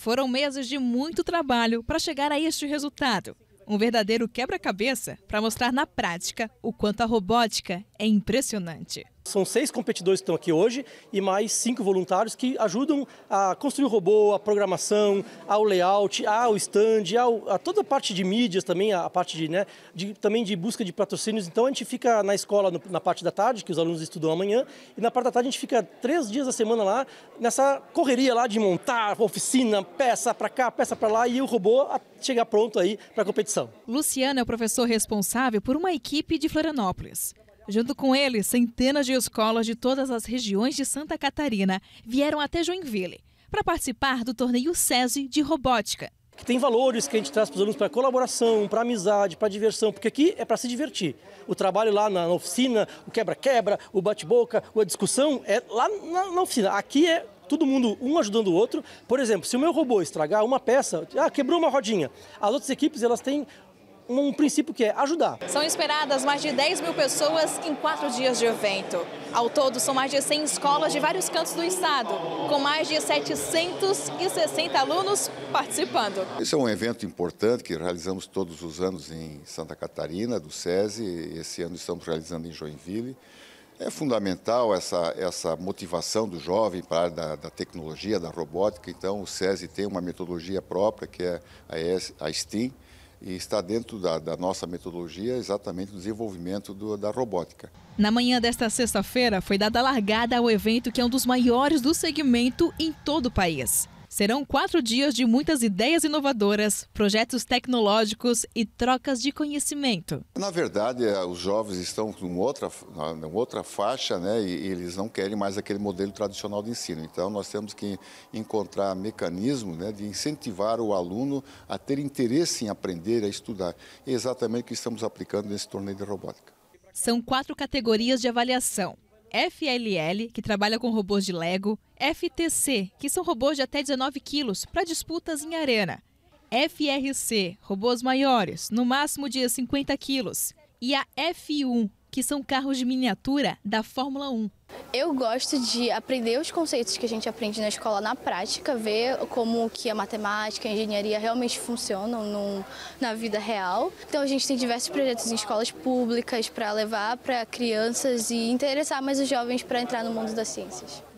Foram meses de muito trabalho para chegar a este resultado. Um verdadeiro quebra-cabeça para mostrar na prática o quanto a robótica é impressionante. São seis competidores que estão aqui hoje e mais cinco voluntários que ajudam a construir o robô, a programação, ao layout, ao stand, ao, a toda a parte de mídias também, a parte de, né, de, também de busca de patrocínios. Então a gente fica na escola no, na parte da tarde, que os alunos estudam amanhã, e na parte da tarde a gente fica três dias da semana lá, nessa correria lá de montar, oficina, peça para cá, peça para lá e o robô chegar pronto aí para a competição. Luciano é o professor responsável por uma equipe de Florianópolis. Junto com ele, centenas de escolas de todas as regiões de Santa Catarina vieram até Joinville para participar do torneio SESI de robótica. Que tem valores que a gente traz para os alunos para colaboração, para amizade, para diversão, porque aqui é para se divertir. O trabalho lá na, oficina, o quebra-quebra, o bate-boca, a discussão é lá na, na oficina. Aqui é todo mundo um ajudando o outro. Por exemplo, se o meu robô estragar uma peça, ah, quebrou uma rodinha. As outras equipes elas têm um princípio que é ajudar. São esperadas mais de 10 mil pessoas em quatro dias de evento. Ao todo, são mais de 100 escolas de vários cantos do estado, com mais de 760 alunos participando. Esse é um evento importante que realizamos todos os anos em Santa Catarina, do SESI, esse ano estamos realizando em Joinville. É fundamental essa, essa motivação do jovem para a área da, da, tecnologia, da robótica. Então, o SESI tem uma metodologia própria, que é a, ES, a STEAM, e está dentro da, da nossa metodologia exatamente o desenvolvimento do, da robótica. Na manhã desta sexta-feira, foi dada largada ao evento que é um dos maiores do segmento em todo o país. Serão quatro dias de muitas ideias inovadoras, projetos tecnológicos e trocas de conhecimento. Na verdade, eh, os jovens estão em outra, em outra faixa né, e eles não querem mais aquele modelo tradicional de ensino. Então, nós temos que encontrar mecanismos né, de incentivar o aluno a ter interesse em aprender, a estudar. É exatamente o que estamos aplicando nesse torneio de robótica. São quatro categorias de avaliação. FLL, que trabalha com robôs de Lego, FTC, que são robôs de até 19 quilos para disputas em arena, FRC, robôs maiores, no máximo de 50 quilos, e a F1, que são carros de miniatura da Fórmula 1. Eu gosto de aprender os conceitos que a gente aprende na escola na prática, ver como que a matemática, a engenharia realmente funcionam no, na vida real. Então a gente tem diversos projetos em escolas públicas para levar para crianças e interessar mais os jovens para entrar no mundo das ciências.